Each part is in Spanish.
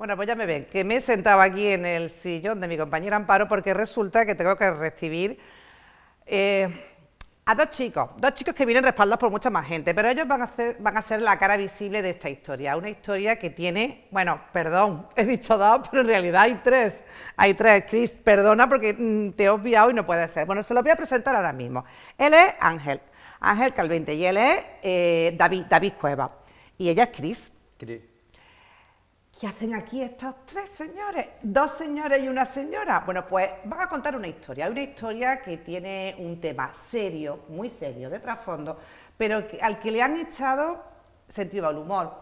Bueno, pues ya me ven, que me he sentado aquí en el sillón de mi compañera Amparo porque resulta que tengo que recibir eh, a dos chicos, dos chicos que vienen respaldados por mucha más gente, pero ellos van a, ser, la cara visible de esta historia, una historia que tiene, bueno, perdón, he dicho dos, pero en realidad hay tres, hay tres, Chris, perdona porque mm, te he obviado y no puede ser. Bueno, se los voy a presentar ahora mismo. Él es Ángel, Ángel Calvente, y él es eh, David, David Cueva, y ella es Cris. Cris. ¿qué hacen aquí estos tres señores? Dos señores y una señora. Bueno, pues van a contar una historia. una historia que tiene un tema serio, muy serio, de trasfondo, pero al que le han echado sentido al humor,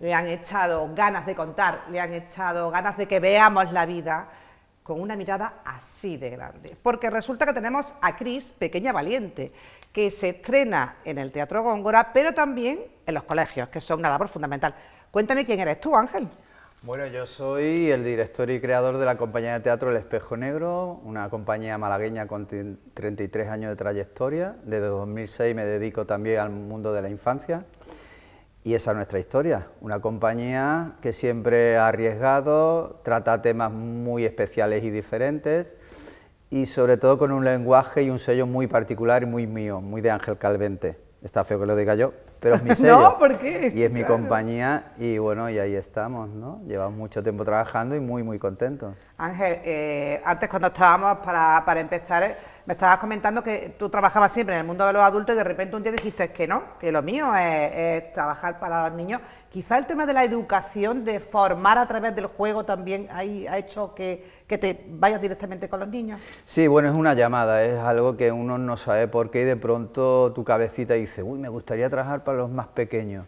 le han echado ganas de contar, le han echado ganas de que veamos la vida con una mirada así de grande. Porque resulta que tenemos a Cris, Pequeña Valiente, que se estrena en el Teatro Góngora, pero también en los colegios, que son una labor fundamental. Cuéntame quién eres tú, Ángel. Bueno, yo soy el director y creador de la compañía de teatro El Espejo Negro, una compañía malagueña con 33 años de trayectoria. Desde 2006 me dedico también al mundo de la infancia y esa es nuestra historia. Una compañía que siempre ha arriesgado, trata temas muy especiales y diferentes y sobre todo con un lenguaje y un sello muy particular y muy mío, muy de Ángel Calvente. Está feo que lo diga yo, pero es mi sello. no, ¿por qué? Y es mi compañía y bueno, y ahí estamos, ¿no? Llevamos mucho tiempo trabajando y muy, muy contentos. Ángel, eh, antes cuando estábamos para, para empezar me estabas comentando que tú trabajabas siempre en el mundo de los adultos y de repente un día dijiste que no, que lo mío es, trabajar para los niños. Quizá el tema de la educación, de formar a través del juego también ha hecho que, que, te vayas directamente con los niños. Sí, bueno, es una llamada, es algo que uno no sabe por qué y de pronto tu cabecita dice, uy, me gustaría trabajar para los más pequeños.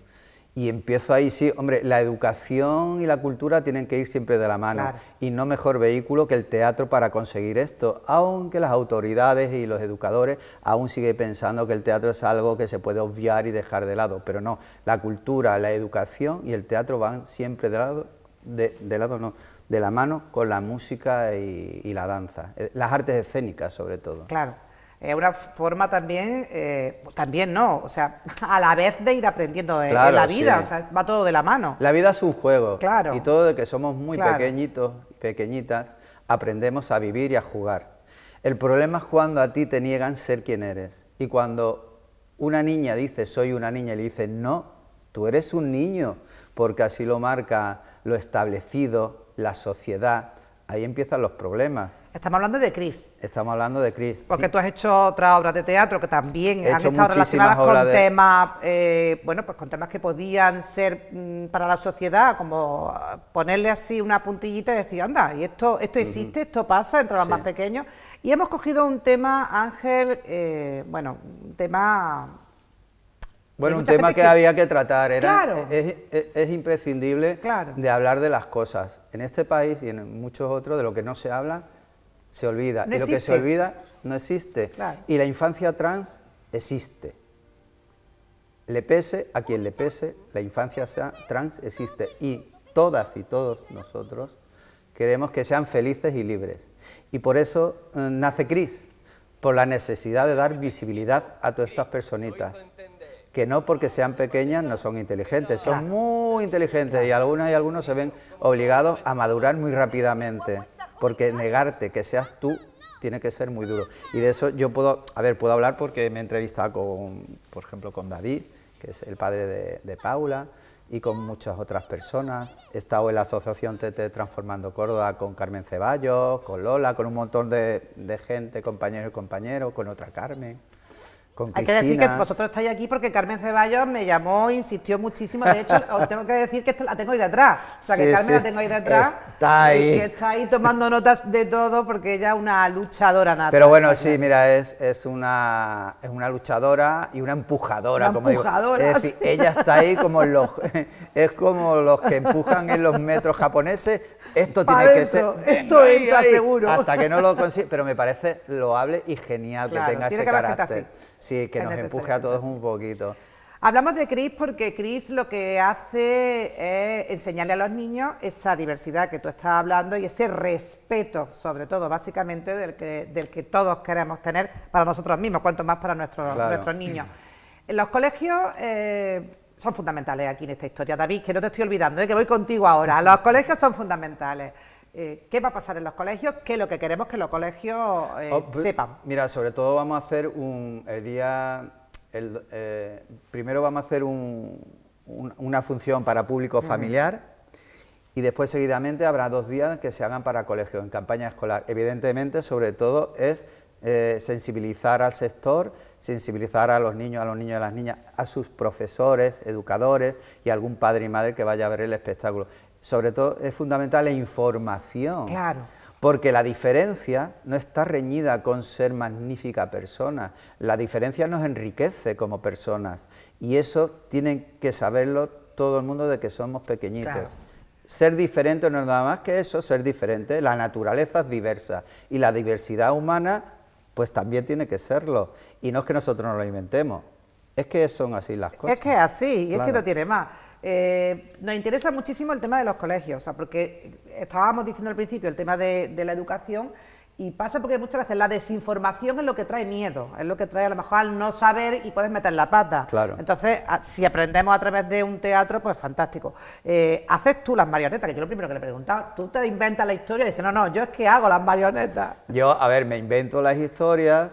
Y empiezo ahí, sí, hombre, la educación y la cultura tienen que ir siempre de la mano y no mejor vehículo que el teatro para conseguir esto, aunque las autoridades y los educadores aún siguen pensando que el teatro es algo que se puede obviar y dejar de lado, pero no, la cultura, la educación y el teatro van siempre de lado, de, lado no, de la mano con la música y la danza, eh, las artes escénicas sobre todo. Claro. Es una forma también, eh, también no, o sea, a la vez de ir aprendiendo eh, en la vida, o sea, va todo de la mano. La vida es un juego. Claro. Y todo de que somos muy pequeñitos pequeñitos, pequeñitas, aprendemos a vivir y a jugar. El problema es cuando a ti te niegan ser quien eres. Y cuando una niña dice soy una niña y le dicen no, tú eres un niño, porque así lo marca lo establecido, la sociedad, Ahí empiezan los problemas. Estamos hablando de Cris. Estamos hablando de Cris. Porque tú has hecho otras obras de teatro que también han estado relacionadas con temas, eh, bueno, pues con temas que podían ser mm, para la sociedad, como ah, ponerle así una puntillita y decir, anda, y esto, esto existe, esto pasa entre los más pequeños. Y hemos cogido un tema, Ángel, eh, bueno, un tema bueno, un tema que, había que tratar. Era, e-, es, imprescindible de hablar de las cosas. En este país y en muchos otros, de lo que no se habla, se olvida. y lo que se olvida, no existe. Y la infancia trans existe. Le pese a quien le pese, la infancia trans existe. Y todas y todos nosotros queremos que sean felices y libres. Y por eso eh, nace Cris, por la necesidad de dar visibilidad a todas estas personitas que no porque sean pequeñas no son inteligentes, son muy inteligentes y algunas y algunos se ven obligados a madurar muy rápidamente, porque negarte que seas tú tiene que ser muy duro. Y de eso yo puedo, a ver, puedo hablar porque me he entrevistado con, por ejemplo, con David, que es el padre de, Paula, y con muchas otras personas. He estado en la asociación TT Transformando Córdoba con Carmen Ceballos, con Lola, con un montón de, de gente, compañeros y compañeros, con otra Carmen. Hay que decir que vosotros estáis aquí porque Carmen Ceballos me llamó, insistió muchísimo. De hecho, os tengo que decir que la tengo ahí detrás. O sea, que Carmen la tengo ahí detrás. Está ahí. está ahí tomando notas de todo porque ella es una luchadora nata. Pero bueno, sí, mira, es, una, es una luchadora y una empujadora, como empujadora, digo. Es decir, ella está ahí como los, es como los que empujan en los metros japoneses. Esto tiene que ser. Esto seguro. Hasta que no lo consigue. Pero me parece loable y genial que tenga ese carácter. Sí, que nos empuje a todos un poquito. Hablamos de Cris porque Cris lo que hace es enseñarle a los niños esa diversidad que tú estás hablando y ese respeto, sobre todo, básicamente, del que, del que todos queremos tener para nosotros mismos, cuanto más para nuestros, nuestros niños. Los colegios eh, son fundamentales aquí en esta historia, David, que no te estoy olvidando, eh, que voy contigo ahora. Los colegios son fundamentales. Eh, qué va a pasar en los colegios, qué es lo que queremos que los colegios eh, oh, pues, sepan. Mira, sobre todo vamos a hacer un, el día, eh, primero vamos a hacer una función para público familiar. Y después seguidamente habrá dos días que se hagan para colegios, en campaña escolar. Evidentemente, sobre todo, es sensibilizar al sector, sensibilizar a los niños, a los niños y a las niñas, a sus profesores, educadores y algún padre y madre que vaya a ver el espectáculo sobre todo es fundamental la información. Claro. Porque la diferencia no está reñida con ser magnífica persona, la diferencia nos enriquece como personas y eso tienen que saberlo todo el mundo de que somos pequeñitos. Ser diferente no es nada más que eso, ser diferente, la naturaleza es diversa y la diversidad humana pues también tiene que serlo y no es que nosotros no lo inventemos, es que son así las cosas. Es que así, y es que no tiene más. Eh, nos interesa muchísimo el tema de los colegios, porque estábamos diciendo al principio el tema de, la educación y pasa porque muchas veces la desinformación es lo que trae miedo, es lo que trae a lo mejor al no saber y puedes meter la pata. Entonces, si aprendemos a través de un teatro, pues fantástico. Eh, haces tú las marionetas, que yo lo primero que le preguntaba, tú te inventas la historia y dices, no, no, yo es que hago las marionetas. Yo, a ver, me invento las historias,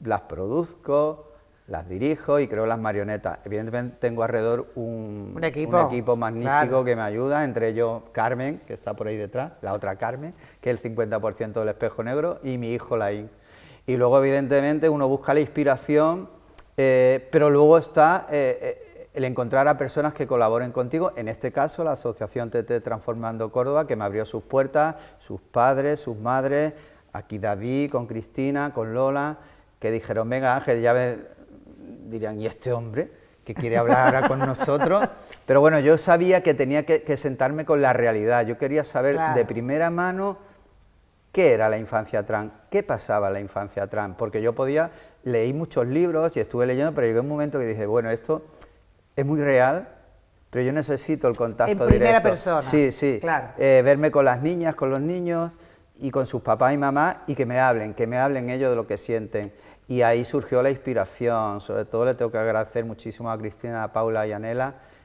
las produzco, las dirijo y creo las marionetas. Evidentemente tengo alrededor un, equipo? magnífico que me ayuda, entre ellos Carmen, que está por ahí detrás, la otra Carmen, que es el 50% del espejo negro, y mi hijo Laín. Y luego, evidentemente, uno busca la inspiración, eh, pero luego está eh, eh, el encontrar a personas que colaboren contigo, en este caso la Asociación TT Transformando Córdoba, que me abrió sus puertas, sus padres, sus madres, aquí David, con Cristina, con Lola, que dijeron, venga Ángel, ya ves, dirían, ¿y este hombre que quiere hablar ahora con nosotros? Pero bueno, yo sabía que tenía que, sentarme con la realidad. Yo quería saber de primera mano qué era la infancia trans, qué pasaba en la infancia trans, porque yo podía, leí muchos libros y estuve leyendo, pero llegó un momento que dije, bueno, esto es muy real, pero yo necesito el contacto en primera persona. Sí, sí. Eh, verme con las niñas, con los niños y con sus papás y mamás y que me hablen, que me hablen ellos de lo que sienten y ahí surgió la inspiración. Sobre todo le tengo que agradecer muchísimo a Cristina, a Paula y a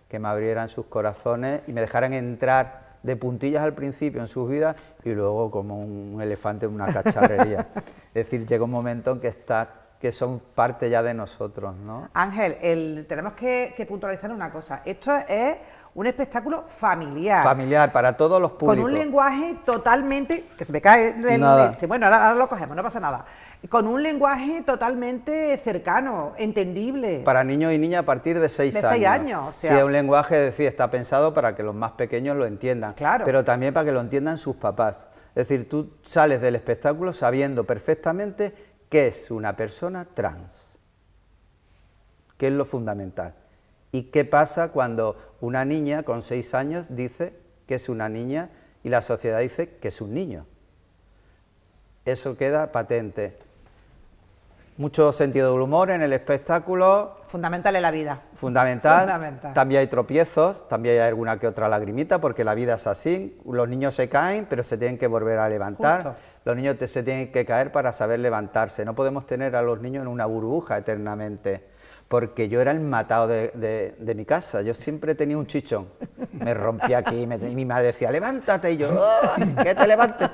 que me abrieran sus corazones y me dejaran entrar de puntillas al principio en sus vidas y luego como un elefante en una cacharrería. es decir, llegó un momento en que está que son parte ya de nosotros, ¿no? Ángel, tenemos que, puntualizar una cosa. Esto es un espectáculo familiar. Familiar, para todos los públicos. Con un lenguaje totalmente... que se me cae... El, Bueno, ahora lo cogemos, no pasa nada con un lenguaje totalmente cercano, entendible. Para niños y niñas a partir de seis años. De 6 años. es un lenguaje, es decir, está pensado para que los más pequeños lo entiendan. Claro. Pero también para que lo entiendan sus papás. Es decir, tú sales del espectáculo sabiendo perfectamente qué es una persona trans. ...qué es lo fundamental. ¿Y qué pasa cuando una niña con seis años dice que es una niña y la sociedad dice que es un niño? Eso queda patente. Mucho sentido del humor en el espectáculo. Fundamental en la vida. Fundamental. También hay tropiezos, también hay alguna que otra lagrimita, porque la vida es así. Los niños se caen, pero se tienen que volver a levantar. Los niños se tienen que caer para saber levantarse. No podemos tener a los niños en una burbuja eternamente porque yo era el matado de, mi casa, yo siempre tenía un chichón, me rompía aquí y mi madre decía, levántate, y yo, oh, qué te levantes.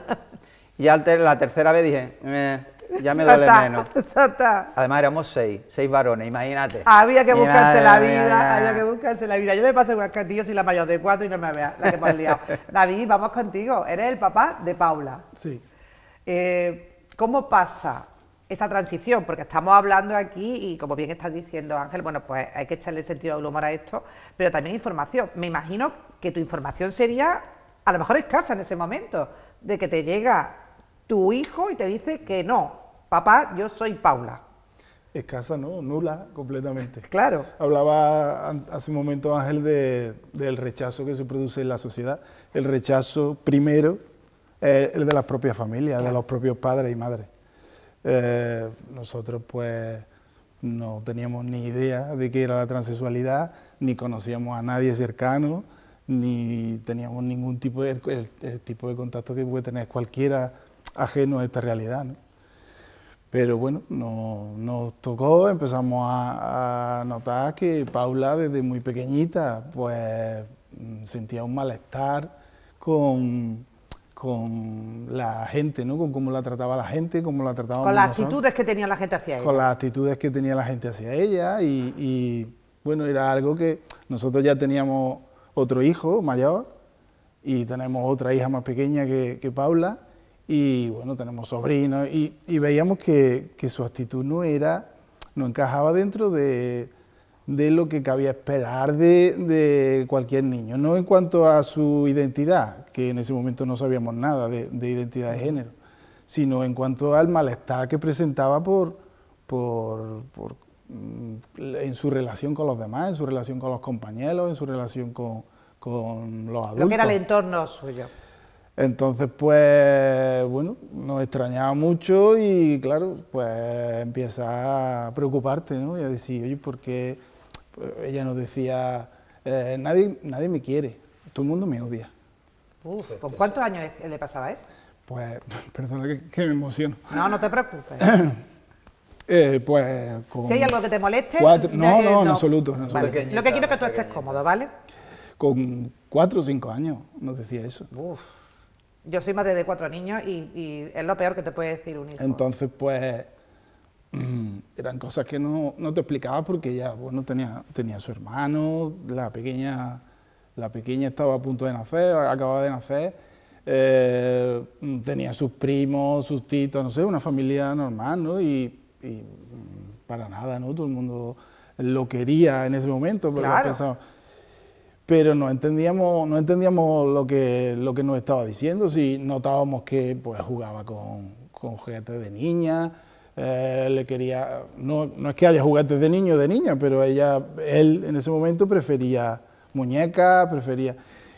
Y la tercera vez dije, eh, ya me duele menos. Además éramos seis, seis varones, imagínate. Había que buscarse la vida, había que buscarse la vida. Yo me pasé a ti... ...yo soy la mayor de cuatro y no me veas la que liado. David, vamos contigo, eres el papá de Paula. Sí. Eh, ¿Cómo pasa esa transición? Porque estamos hablando aquí y como bien estás diciendo Ángel, bueno, pues hay que echarle sentido del humor a esto, pero también información. Me imagino que tu información sería a lo mejor escasa en ese momento, de que te llega tu hijo y te dice que no, papá, yo soy Paula. Escasa, ¿no? Nula completamente. Claro. Hablaba hace un momento Ángel del rechazo que se produce en la sociedad. El rechazo primero, es eh, el de las propias familias, de los propios padres y madres. Eh, nosotros pues no teníamos ni idea de qué era la transexualidad, ni conocíamos a nadie cercano, ni teníamos ningún tipo de, tipo de contacto que puede tener cualquiera ajeno a esta realidad. ¿no? Pero bueno, nos tocó, empezamos a, notar que Paula desde muy pequeñita pues mm, sentía un malestar con, la gente, ¿no? con cómo la trataba la gente, cómo la trataba... Con las actitudes que tenía la gente hacia ella. Con las actitudes que tenía la gente hacia ella y, bueno, era algo que nosotros ya teníamos otro hijo mayor y tenemos otra hija más pequeña que, que Paula y bueno, tenemos sobrinos, y, veíamos que, su actitud no era, no encajaba dentro de, lo que cabía esperar de, cualquier niño, no en cuanto a su identidad, que en ese momento no sabíamos nada de, identidad de género, sino en cuanto al malestar que presentaba por, por, mm, en su relación con los demás, en su relación con los compañeros, en su relación con, con los adultos. Lo que era el entorno suyo. Entonces, pues, bueno, nos extrañaba mucho y, claro, pues empieza a preocuparte, ¿no? Y a decir, oye, ¿por qué? Pues, ella nos decía, eh, nadie, nadie me quiere, todo el mundo me odia. Uf, pues, ¿con pues, cuántos eh. años le pasaba eso? Pues, perdona que, me emociono. No, no te preocupes. Eh, pues con Si hay algo que te moleste. no, no, en absoluto. En lo que quiero es que tú estés cómodo, ¿vale? Con cuatro o cinco años nos decía eso. Uf. Yo soy madre de cuatro niños y, es lo peor que te puede decir un hijo. Entonces, pues, eran cosas que no, te explicaba porque ya bueno, tenía, tenía su hermano, la pequeña, la pequeña estaba a punto de nacer, acababa de nacer, eh, tenía sus primos, sus titos, no sé, una familia normal, ¿no? Y, mm, para nada, ¿no? Todo el mundo lo quería en ese momento, pero claro. pensaba, pero no entendíamos, no entendíamos lo, que, lo que nos estaba diciendo, si notábamos que pues, jugaba con, con juguetes de niña, eh, le quería, no, es que haya juguetes de niño o de niña, pero ella, él en ese momento prefería muñecas, prefería,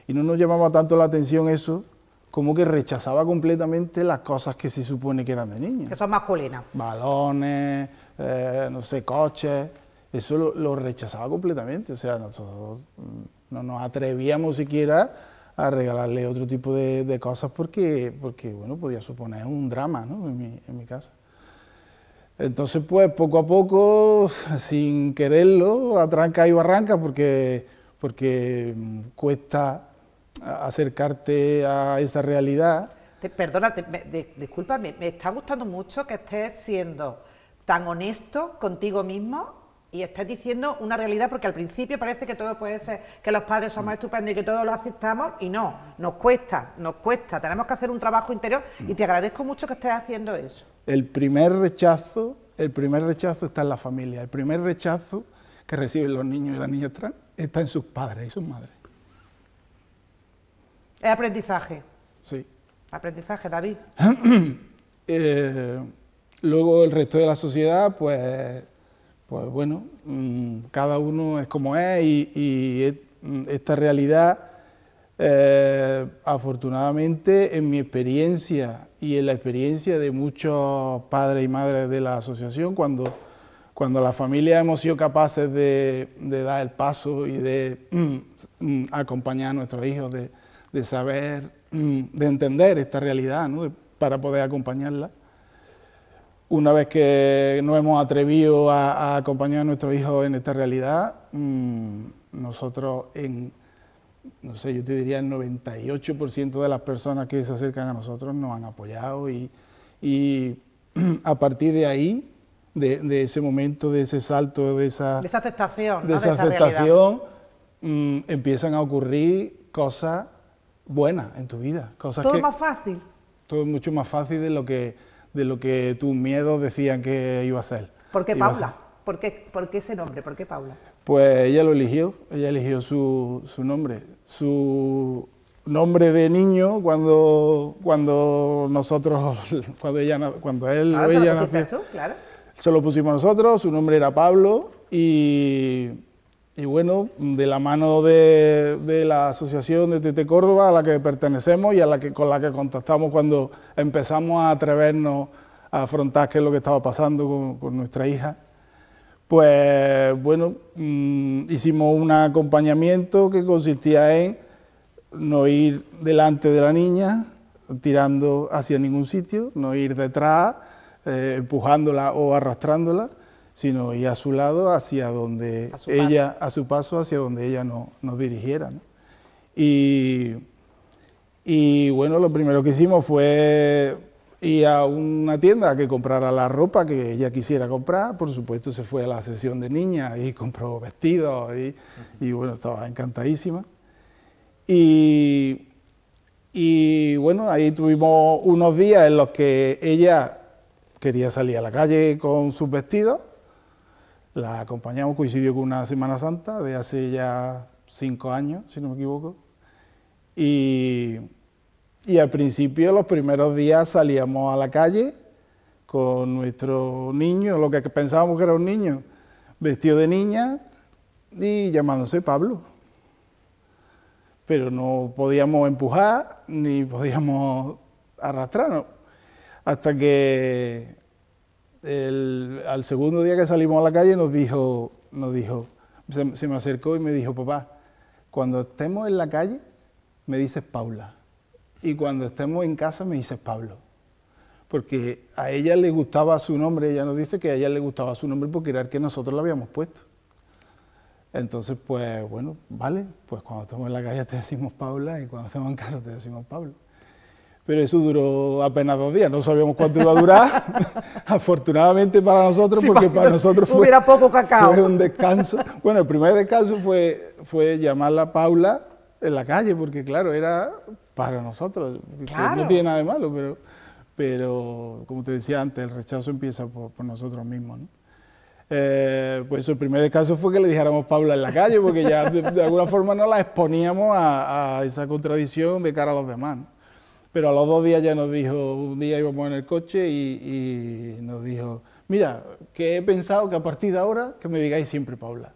y no nos llamaba tanto la atención eso, como que rechazaba completamente las cosas que se supone que eran de niños. Que son masculinas. Balones, eh, no sé, coches, eso lo, rechazaba completamente, o sea, nosotros... Mm, no nos atrevíamos siquiera a regalarle otro tipo de, cosas porque, porque, bueno, podía suponer un drama ¿no? en, mi, casa. Entonces, pues poco a poco, sin quererlo, atranca y barranca, porque, porque mm, cuesta acercarte a esa realidad. Perdónate, perdona, disculpa, me, está gustando mucho que estés siendo tan honesto contigo mismo y estás diciendo una realidad porque al principio parece que todo puede ser que los padres somos mm. estupendos y que todos lo aceptamos y no, nos cuesta, nos cuesta, tenemos que hacer un trabajo interior y mm. te agradezco mucho que estés haciendo eso. El primer rechazo, el primer rechazo está en la familia, el primer rechazo que reciben los niños y las niñas trans está en sus padres y sus madres. Es aprendizaje. Sí. Aprendizaje, David. Eh, luego el resto de la sociedad, pues pues bueno, mm, cada uno es como es y, mm, esta realidad, eh, afortunadamente, en mi experiencia y en la experiencia de muchos padres y madres de la asociación, cuando, cuando las familias hemos sido capaces de, dar el paso y de mm, acompañar a nuestros hijos, de, saber, de entender esta realidad, para poder acompañarla una vez que nos hemos atrevido a, acompañar a nuestro hijo en esta realidad, mm, nosotros en, no sé, yo te diría el 98% de las personas que se acercan a nosotros nos han apoyado y, a partir de ahí, de, ese momento, de ese salto, de esa, de esa aceptación, mm, empiezan a ocurrir cosas buenas en tu vida. Cosas todo más fácil. Todo mucho más fácil de lo que de lo que tus miedos decían que iba a ser. ¿Por qué Paula? ¿Por qué, ese nombre? ¿Por qué Paula? Pues ella lo eligió, ella eligió su, su nombre. Su nombre de niño cuando, cuando nosotros, cuando, ella, cuando él ah, o ella nació. claro. Se lo pusimos nosotros, su nombre era Pablo y y bueno, de la mano de, la asociación de Tete Córdoba a la que pertenecemos y a la que, con la que contactamos cuando empezamos a atrevernos a afrontar qué es lo que estaba pasando con, nuestra hija, pues bueno, mm, hicimos un acompañamiento que consistía en no ir delante de la niña, tirando hacia ningún sitio, no ir detrás, eh, empujándola o arrastrándola sino y a su lado hacia donde ella, a su paso hacia donde ella nos dirigiera. Y, bueno, lo primero que hicimos fue ir a una tienda que comprara la ropa que ella quisiera comprar. Por supuesto, se fue a la sesión de niña y compró vestidos y, y bueno, estaba encantadísima. Y, y bueno, ahí tuvimos unos días en los que ella quería salir a la calle con sus vestidos la acompañamos, coincidió con una Semana Santa de hace ya cinco años, si no me equivoco. Y, al principio, los primeros días salíamos a la calle con nuestro niño, lo que pensábamos que era un niño, vestido de niña y llamándose Pablo. Pero no podíamos empujar ni podíamos arrastrarnos. Hasta que al segundo día que salimos a la calle nos dijo, nos dijo se, me acercó y me dijo, papá, cuando estemos en la calle me dices Paula y cuando estemos en casa me dices Pablo. Porque a ella le gustaba su nombre, ella nos dice que a ella le gustaba su nombre porque era que nosotros le habíamos puesto. Entonces, pues bueno, vale, pues cuando estemos en la calle te decimos Paula y cuando estemos en casa te decimos Pablo pero eso duró apenas dos días, no sabíamos cuánto iba a durar. Afortunadamente para nosotros, porque para nosotros fue, un descanso. Bueno, el primer descanso fue, fue llamarla Paula en la calle, porque claro, era para nosotros, no tiene nada de malo, pero, pero como te decía antes, el rechazo empieza por, nosotros mismos. Eh, pues el primer descanso fue que le dijéramos Paula en la calle, porque ya de, alguna forma no la exponíamos a, esa contradicción de cara a los demás. Pero a los dos días ya nos dijo, un día íbamos en el coche y, nos dijo, mira, que he pensado que a partir de ahora que me digáis siempre Paula.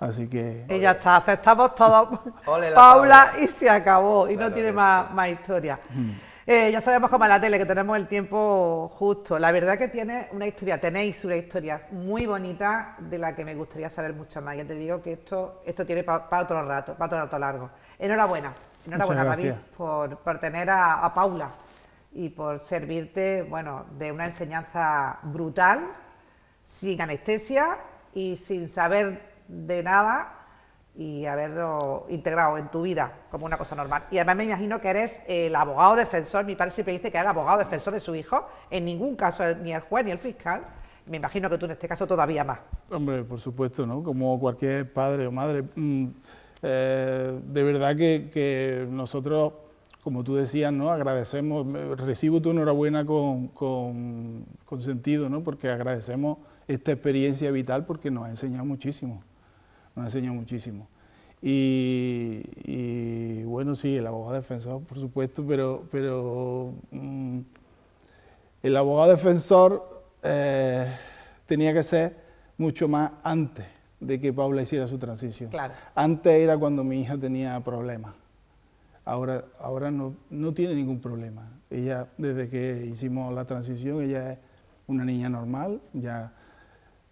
Así que... Y ya está, aceptamos todos Paula, y se acabó, y no tiene más, historia. Mm. Eh, ya sabemos cómo es la tele que tenemos el tiempo justo. La verdad que tiene una historia, tenéis una historia muy bonita de la que me gustaría saber mucho más. Ya te digo que esto, esto tiene para otro rato, para otro rato largo. Enhorabuena. Enhorabuena, David, por, por tener a, Paula y por servirte bueno, de una enseñanza brutal, sin anestesia y sin saber de nada y haberlo integrado en tu vida como una cosa normal. Y además me imagino que eres el abogado defensor, mi padre siempre dice que eres el abogado defensor de su hijo, en ningún caso ni el juez ni el fiscal, me imagino que tú en este caso todavía más. Hombre, por supuesto, ¿no? Como cualquier padre o madre... Mm, eh, de verdad que, nosotros, como tú decías, ¿no? agradecemos, recibo tu enhorabuena con, con, sentido, ¿no? porque agradecemos esta experiencia vital porque nos ha enseñado muchísimo, nos ha muchísimo. Y, bueno, sí, el abogado defensor, por supuesto, pero, pero mm, el abogado defensor eh, tenía que ser mucho más antes de que Paula hiciera su transición. Antes era cuando mi hija tenía problemas. Ahora, ahora no, no tiene ningún problema. Ella, desde que hicimos la transición, ella es una niña normal. Ya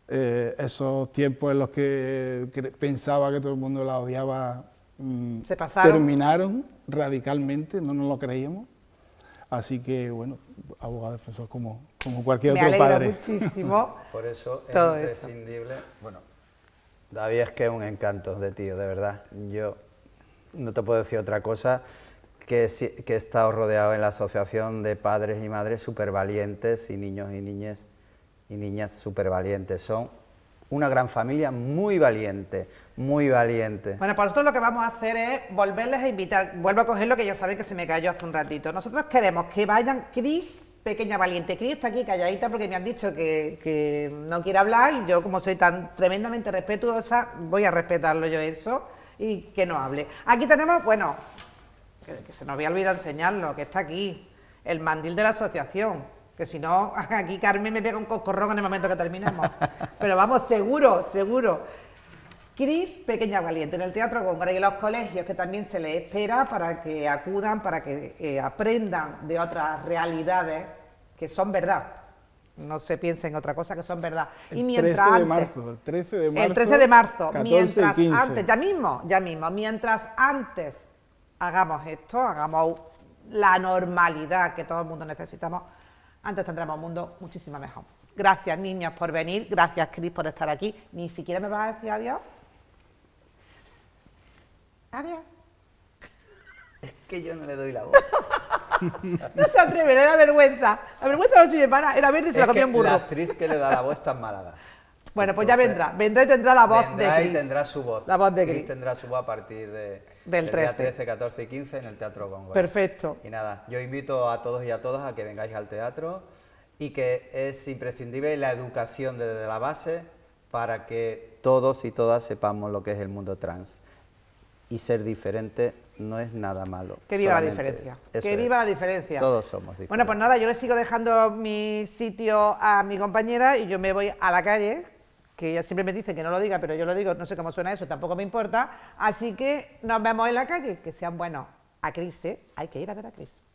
eh, esos tiempos en los que, pensaba que todo el mundo la odiaba mm, Se terminaron radicalmente, no nos lo creíamos. Así que, bueno, abogado defensor como, como cualquier otro padre. muchísimo. Por eso es imprescindible. Bueno, David es que es un encanto de tío, de verdad. Yo no te puedo decir otra cosa que, he estado rodeado en la asociación de padres y madres súper valientes y niños y niñas y niñas súper valientes. Son una gran familia muy valiente, muy valiente. Bueno, pues nosotros lo que vamos a hacer es volverles a invitar, vuelvo a coger lo que ya sabéis que se me cayó hace un ratito. Nosotros queremos que vayan Cris, pequeña valiente, Cris está aquí calladita porque me han dicho que, no quiere hablar y yo como soy tan tremendamente respetuosa, voy a respetarlo yo eso y que no hable. Aquí tenemos, bueno, que se nos había olvidado enseñarlo, que está aquí, el mandil de la asociación que si no, aquí Carmen me pega un cocorro en el momento que terminemos. Pero vamos, seguro, seguro. Cris, Pequeña Valiente, en el Teatro Góngora y los colegios, que también se le espera para que acudan, para que eh, aprendan de otras realidades que son verdad. No se piensen en otra cosa que son verdad. El y mientras 13 de marzo, el 13 de marzo. El 13 de marzo, mientras antes, ya mismo, ya mismo, mientras antes hagamos esto, hagamos la normalidad que todo el mundo necesitamos, antes tendremos un mundo muchísimo mejor. Gracias, niñas, por venir. Gracias, Cris, por estar aquí. Ni siquiera me vas a decir adiós. Adiós. Es que yo no le doy la voz. no se atreve, le da vergüenza. La vergüenza no se me para, era verde y se la comió burro. La actriz que le da la voz está en bueno, pues ya vendrá, vendrá y tendrá la voz de de Vendrá y tendrá su voz. La voz de Cris. tendrá su voz a partir de, del, 13. día 13, 14 y 15 en el Teatro Congo. Perfecto. Y nada, yo invito a todos y a todas a que vengáis al teatro y que es imprescindible la educación desde la base para que todos y todas sepamos lo que es el mundo trans. Y ser diferente no es nada malo. Que viva la diferencia. que viva la diferencia. Todos somos diferentes. Bueno, pues nada, yo le sigo dejando mi sitio a mi compañera y yo me voy a la calle que ella siempre me dice que no lo diga, pero yo lo digo, no sé cómo suena eso, tampoco me importa. Así que nos vemos en la calle, que sean buenos. A Cris, ¿eh? hay que ir a ver a Cris.